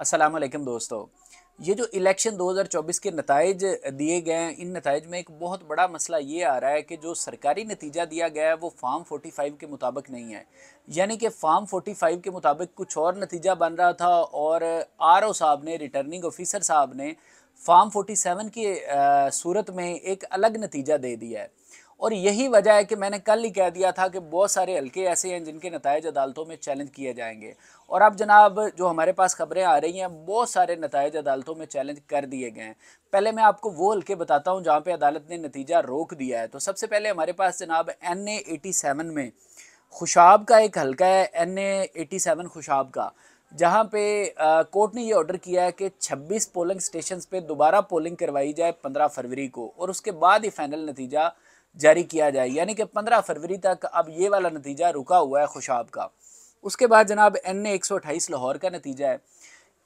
असलम दोस्तों ये जो इलेक्शन 2024 के नतज दिए गए हैं इन नतज में एक बहुत बड़ा मसला ये आ रहा है कि जो सरकारी नतीजा दिया गया है वो फार्म 45 के मुताबिक नहीं है यानी कि फार्म 45 के मुताबिक कुछ और नतीजा बन रहा था और आर साहब ने रिटर्निंग ऑफिसर साहब ने फार्म 47 की सूरत में एक अलग नतीजा दे दिया है और यही वजह है कि मैंने कल ही कह दिया था कि बहुत सारे हल्के ऐसे हैं जिनके नतज अदालतों में चैलेंज किए जाएंगे और अब जनाब जो हमारे पास खबरें आ रही हैं बहुत सारे नतज अदालतों में चैलेंज कर दिए गए हैं पहले मैं आपको वो हल्के बताता हूँ जहाँ पर अदालत ने नतीजा रोक दिया है तो सबसे पहले हमारे पास जनाब एन एटी सेवन में खुशाब का एक हल्का है एन एटी सेवन खुशाब का जहाँ पे आ, कोर्ट ने ये ऑर्डर किया है कि 26 पोलिंग स्टेशन पे दोबारा पोलिंग करवाई जाए 15 फरवरी को और उसके बाद ही फाइनल नतीजा जारी किया जाए यानी कि पंद्रह फरवरी तक अब ये वाला नतीजा रुका हुआ है खुशाब का उसके बाद जनाब एन ए लाहौर का नतीजा है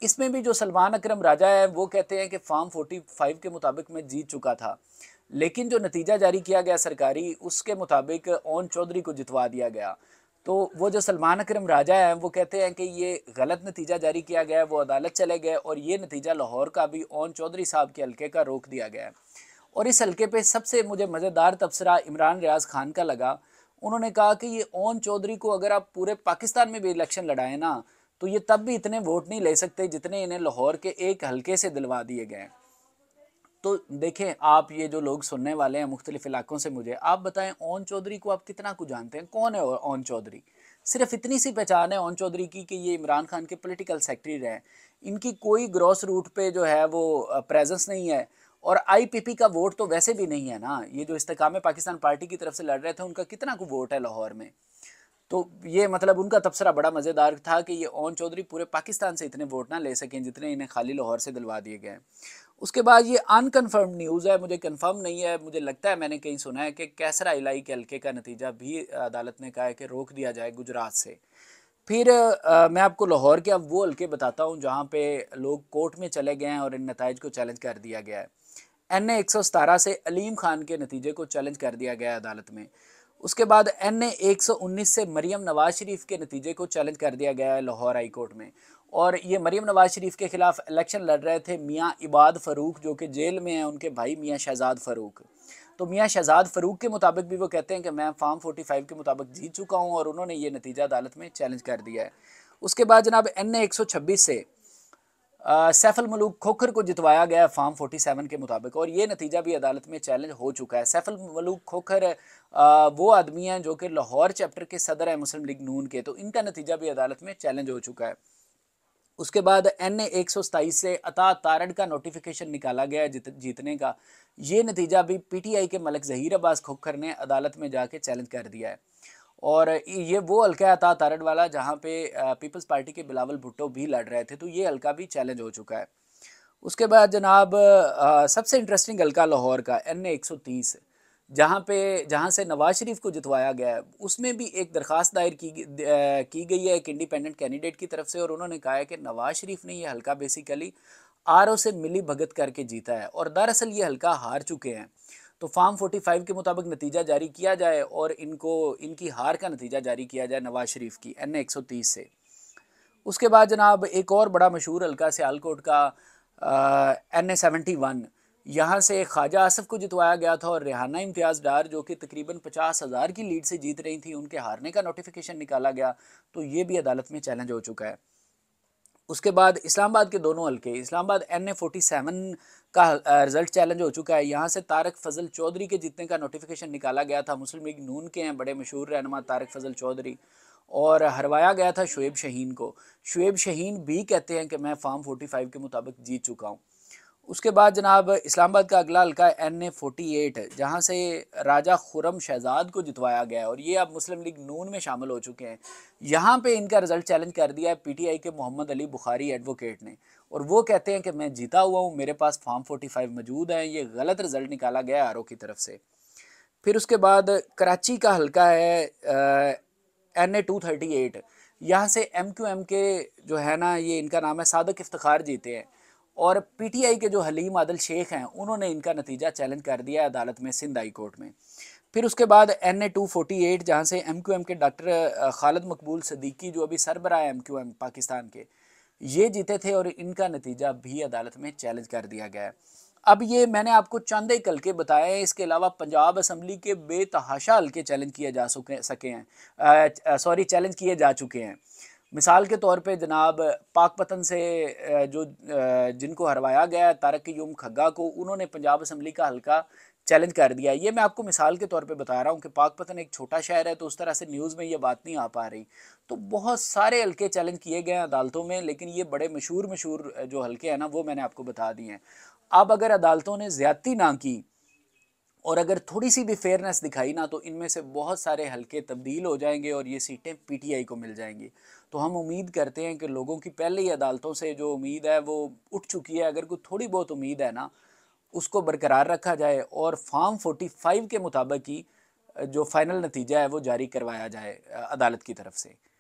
इसमें भी जो सलमान अक्रम राजा है वो कहते हैं कि फार्म फोर्टी फाइव के मुताबिक मैं जीत चुका था लेकिन जो नतीजा जारी किया गया सरकारी उसके मुताबिक ओन चौधरी को जितवा दिया गया तो वो जो सलमान अक्रम राजा है वो कहते हैं कि ये गलत नतीजा जारी किया गया है वो अदालत चले गए और ये नतीजा लाहौर का भी ओन चौधरी साहब के हल्के का रोक दिया गया है और इस हल्के पे सबसे मुझे मज़ेदार तबसरा इमरान रियाज खान का लगा उन्होंने कहा कि ये ओन चौधरी को अगर आप पूरे पाकिस्तान में भी इलेक्शन लड़ाएं ना तो ये तब भी इतने वोट नहीं ले सकते जितने इन्हें लाहौर के एक हल्के से दिलवा दिए गए तो देखें आप ये जो लोग सुनने वाले हैं मुख्तलिफ इलाकों से मुझे आप बताएं ओन चौधरी को आप कितना कुछ जानते हैं कौन है ओन चौधरी सिर्फ इतनी सी पहचान है ओन चौधरी की कि ये इमरान खान के पॉलिटिकल सेक्रेटरी रहे इनकी कोई ग्रॉस रूट पे जो है वो प्रेजेंस नहीं है और आईपीपी का वोट तो वैसे भी नहीं है ना ये जो इस्तेकाम पाकिस्तान पार्टी की तरफ से लड़ रहे थे उनका कितना को वोट है लाहौर में तो ये मतलब उनका तबसरा बड़ा मज़ेदार था कि ये ओन चौधरी पूरे पाकिस्तान से इतने वोट ना ले सकें जितने इन्हें खाली लाहौर से दिलवा दिए गए उसके बाद ये अनकन्फर्म न्यूज़ है मुझे कन्फर्म नहीं है मुझे लगता है मैंने कहीं सुना है कि कैसरा इलाई के हल्के का नतीजा भी अदालत ने कहा है कि रोक दिया जाए गुजरात से फिर आ, मैं आपको लाहौर के अब वो हल्के बताता हूँ जहाँ पे लोग कोर्ट में चले गए हैं और इन नतज को चैलेंज कर दिया गया है एन ए से अलीम खान के नतीजे को चैलेंज कर दिया गया अदालत में उसके बाद एन ए से मरीम नवाज शरीफ के नतीजे को चैलेंज कर दिया गया है लाहौर हाई कोर्ट में और ये मरीम नवाज शरीफ के ख़िलाफ़ इलेक्शन लड़ रहे थे मियाँ इबाद फ़रूक जो कि जेल में हैं उनके भाई मियाँ शहजाद फ़रूक तो मियाँ शहजाद फ़रूक के मुताबिक भी वो कहते हैं कि मैं फोर्टी 45 के मुताबिक जीत चुका हूँ और उन्होंने ये नतीजा अदालत में चैलेंज कर दिया है उसके बाद जनाब एन ए से सैफल मलूक खोखर को जितवाया गया फार्म 47 के मुताबिक और ये नतीजा भी अदालत में चैलेंज हो चुका है सैफल मलूक खोखर आ, वो आदमी हैं जो कि लाहौर चैप्टर के सदर हैं मुस्लिम लीग नून के तो इनका नतीजा भी अदालत में चैलेंज हो चुका है उसके बाद एन ए एक से अता तारड़ का नोटिफिकेशन निकाला गया जित, जीतने का ये नतीजा भी पीटीआई के मलिक जहीर अब्बास खोखर ने अदालत में जाके चैलेंज कर दिया है और ये वो हल्का था तारड़ वाला जहाँ पे पीपल्स पार्टी के बिलावल भुट्टो भी लड़ रहे थे तो ये हल्का भी चैलेंज हो चुका है उसके बाद जनाब सबसे इंटरेस्टिंग हल्का लाहौर का एन ए एक सौ तीस जहाँ पे जहाँ से नवाज शरीफ को जितवाया गया है उसमें भी एक दरख्वास्त दायर की की गई है एक इंडिपेंडेंट कैंडिडेट की तरफ से और उन्होंने कहा है कि नवाज शरीफ ने यह हल्का बेसिकली आर से मिली भगत करके जीता है और दरअसल ये हल्का हार चुके हैं तो फार्म 45 के मुताबिक नतीजा जारी किया जाए और इनको इनकी हार का नतीजा जारी किया जाए नवाज शरीफ की एन एक से उसके बाद जनाब एक और बड़ा मशहूर हल्का सियालकोट का एन ए सेवेंटी वन यहाँ से ख्वाजा आसफ को जितवाया गया था और रिहाना इम्तियाज़ डार जो कि तकरीबन पचास हज़ार की लीड से जीत रही थी उनके हारने का नोटिफिकेशन निकाला गया तो ये भी अदालत में चैलेंज हो चुका है उसके बाद इस्लामाबाद के दोनों हल्के Islamabad N A forty seven का रिजल्ट चैलेंज हो चुका है यहाँ से तारक फजल चौधरी के जीतने का नोटिफिकेशन निकाला गया था मुस्लिम लीग नून के हैं बड़े मशहूर रहनमा तारक फजल चौधरी और हरवाया गया था शुएब शहीन को शुएब शहीन भी कहते हैं कि मैं फॉर्म फोर्टी फाइव के मुताबिक जीत चुका हूँ उसके बाद जनाब इस्लामाबाद का अगला हल्का एन ए फोर्टी एट जहाँ से राजा खुरम शहजाद को जितवाया गया और ये अब मुस्लिम लीग नून में शामिल हो चुके हैं यहाँ पे इनका रिज़ल्ट चैलेंज कर दिया है पीटीआई के मोहम्मद अली बुखारी एडवोकेट ने और वो कहते हैं कि मैं जीता हुआ हूँ मेरे पास फॉर्म फोर्टी फाइव मौजूद हैं ये गलत रिज़ल्ट निकाला गया आर की तरफ से फिर उसके बाद कराची का हल्का है N A two thirty eight यहाँ से एम क्यू एम के जो है ना ये इनका नाम है सादक इफ्तार जीते हैं और पीटीआई के जो हलीम आदल शेख हैं उन्होंने इनका नतीजा चैलेंज कर दिया अदालत में सिंध हाई कोर्ट में फिर उसके बाद N A two forty eight जहाँ से एम क्यू एम के डॉक्टर खालिद मकबूल सदीकी जो अभी सरबरा है एम क्यू एम पाकिस्तान के ये जीते थे और इनका नतीजा भी अदालत में चैलेंज कर दिया गया है अब ये मैंने आपको चंद ही कल के बताए इसके अलावा पंजाब असम्बली के बेतहाशा हल्के चैलेंज किए जा सके सके हैं सॉरी चैलेंज किए जा चुके हैं मिसाल के तौर पे जनाब पाकपतन से जो जिनको हरवाया गया तारक यूम खग्गा को उन्होंने पंजाब असम्बली का हल्का चैलेंज कर दिया ये मैं आपको मिसाल के तौर पे बता रहा हूँ कि पाकपतन एक छोटा शहर है तो उस तरह से न्यूज़ में ये बात नहीं आ पा रही तो बहुत सारे हल्के चैलेंज किए गए हैं अदालतों में लेकिन ये बड़े मशहूर मशहूर जो हल्के हैं ना वो मैंने आपको बता दिए हैं अब अगर अदालतों ने ज्यादती ना की और अगर थोड़ी सी भी फेयरनेस दिखाई ना तो इनमें से बहुत सारे हल्के तब्दील हो जाएंगे और ये सीटें पीटीआई को मिल जाएंगी तो हम उम्मीद करते हैं कि लोगों की पहले ही अदालतों से जो उम्मीद है वो उठ चुकी है अगर कोई थोड़ी बहुत उम्मीद है ना उसको बरकरार रखा जाए और फोर्टी फाइव के मुताबिक ही जो फाइनल नतीजा है वो जारी करवाया जाए अदालत की तरफ से